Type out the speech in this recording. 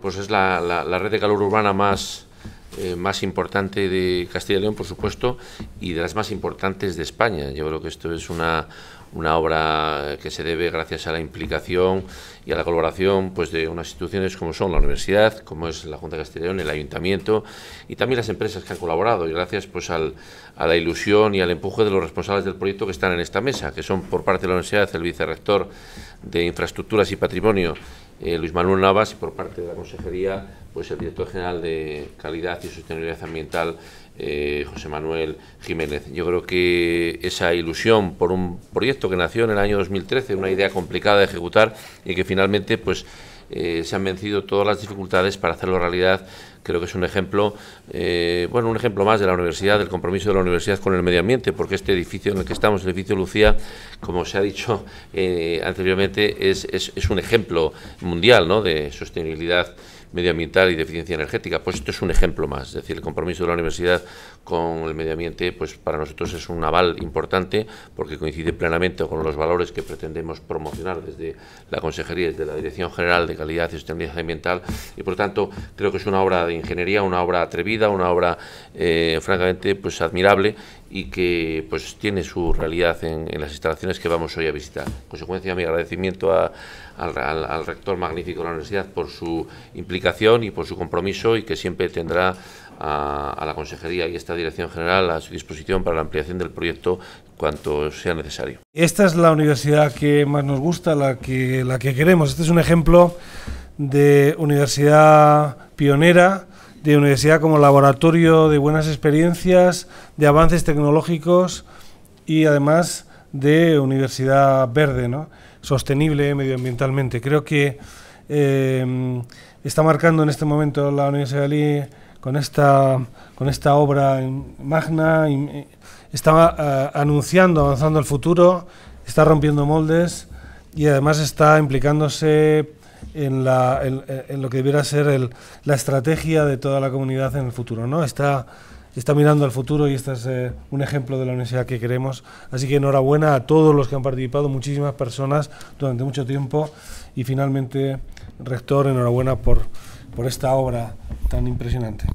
Pues es la, red de calor urbana más, eh, más importante de Castilla y León, por supuesto, y de las más importantes de España. Yo creo que esto es una, obra que se debe gracias a la implicación y a la colaboración pues, de unas instituciones como son la universidad, como es la Junta de Castilla y León, el ayuntamiento y también las empresas que han colaborado y gracias pues, a la ilusión y al empuje de los responsables del proyecto que están en esta mesa, que son por parte de la universidad el vicerrector de Infraestructuras y Patrimonio eh, Luis Manuel Navas y por parte de la Consejería, pues el director general de Calidad y Sostenibilidad Ambiental, eh, José Manuel Jiménez. Yo creo que esa ilusión por un proyecto que nació en el año 2013, una idea complicada de ejecutar y que finalmente, pues eh, se han vencido todas las dificultades para hacerlo realidad. Creo que es un ejemplo, eh, bueno, un ejemplo más de la universidad, del compromiso de la universidad con el medio ambiente, porque este edificio en el que estamos, el edificio Lucía, como se ha dicho eh, anteriormente, es, es, un ejemplo mundial ¿no? de sostenibilidad medioambiental y de eficiencia energética. Pues esto es un ejemplo más, es decir, el compromiso de la universidad con el medio ambiente, pues para nosotros es un aval importante porque coincide plenamente con los valores que pretendemos promocionar desde la Consejería, desde la Dirección General de Calidad y Sostenibilidad Ambiental y por tanto creo que es una obra de ingeniería, una obra atrevida, una obra eh, francamente pues admirable y que pues tiene su realidad en, las instalaciones que vamos hoy a visitar. En consecuencia, mi agradecimiento al, rector magnífico de la universidad por su implicación y por su compromiso y que siempre tendrá a, a la consejería y esta dirección general a su disposición para la ampliación del proyecto cuanto sea necesario. Esta es la universidad que más nos gusta, la que, la que queremos. Este es un ejemplo de universidad pionera de universidad como laboratorio de buenas experiencias, de avances tecnológicos y además de universidad verde, sostenible medioambientalmente. Creo que em, está marcando en este momento la Universidad de Ali con esta, con esta obra magna, y, eh, está eh, anunciando, avanzando el futuro, está rompiendo moldes y además está implicándose en, lo que debiera ser el, la estrategia de toda la comunidad en el futuro. Está, mirando al futuro y este es eh, un ejemplo de la universidad que queremos. Así que enhorabuena a todos los que han participado, muchísimas personas durante mucho tiempo y finalmente, rector, enhorabuena por, por esta obra tan impresionante.